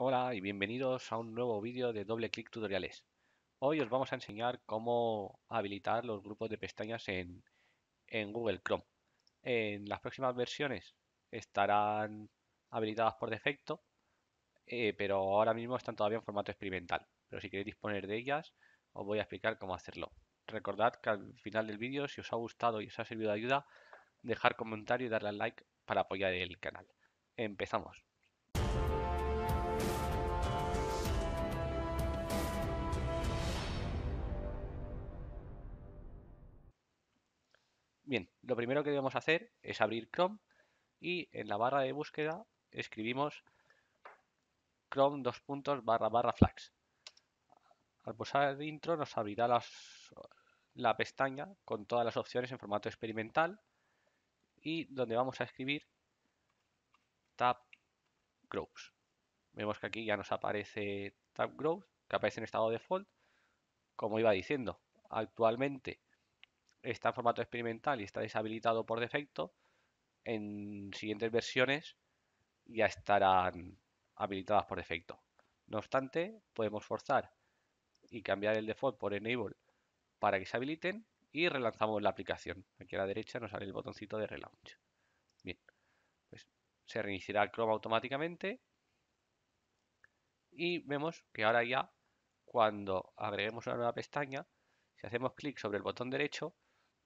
Hola y bienvenidos a un nuevo vídeo de Doble Clic Tutoriales. Hoy os vamos a enseñar cómo habilitar los grupos de pestañas en, Google Chrome. En las próximas versiones estarán habilitadas por defecto, eh, pero ahora mismo están todavía en formato experimental. Pero si queréis disponer de ellas, os voy a explicar cómo hacerlo. Recordad que al final del vídeo, si os ha gustado y os ha servido de ayuda, dejar comentario y darle al like para apoyar el canal. Empezamos. Bien, lo primero que debemos hacer es abrir Chrome y en la barra de búsqueda escribimos Chrome dos puntos barra barra flags. Al pulsar intro nos abrirá la pestaña con todas las opciones en formato experimental y donde vamos a escribir tab groups. Vemos que aquí ya nos aparece tab groups que aparece en estado default. Como iba diciendo, actualmente está en formato experimental y está deshabilitado por defecto, en siguientes versiones ya estarán habilitadas por defecto. No obstante, podemos forzar y cambiar el default por Enable para que se habiliten y relanzamos la aplicación. Aquí a la derecha nos sale el botoncito de Relaunch. Bien, pues se reiniciará el Chrome automáticamente y vemos que ahora ya cuando agreguemos una nueva pestaña, si hacemos clic sobre el botón derecho,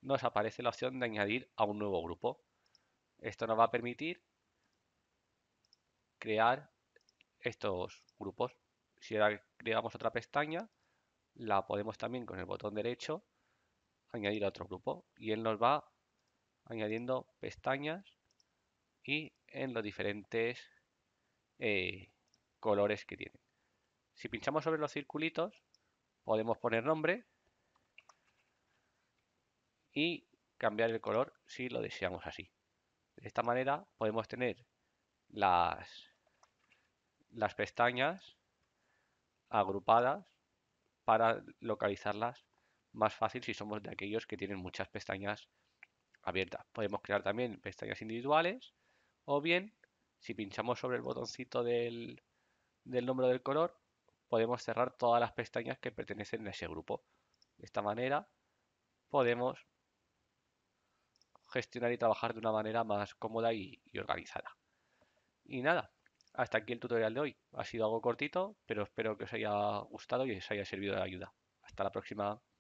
nos aparece la opción de añadir a un nuevo grupo. Esto nos va a permitir crear estos grupos. Si ahora creamos otra pestaña, la podemos también con el botón derecho añadir a otro grupo. Y él nos va añadiendo pestañas y en los diferentes eh, colores que tienen. Si pinchamos sobre los circulitos, podemos poner nombre y cambiar el color si lo deseamos así. De esta manera podemos tener las, las pestañas agrupadas para localizarlas más fácil si somos de aquellos que tienen muchas pestañas abiertas. Podemos crear también pestañas individuales o bien si pinchamos sobre el botoncito del, del nombre del color podemos cerrar todas las pestañas que pertenecen a ese grupo. De esta manera podemos gestionar y trabajar de una manera más cómoda y, organizada. Y nada, hasta aquí el tutorial de hoy. Ha sido algo cortito, pero espero que os haya gustado y os haya servido de ayuda. Hasta la próxima.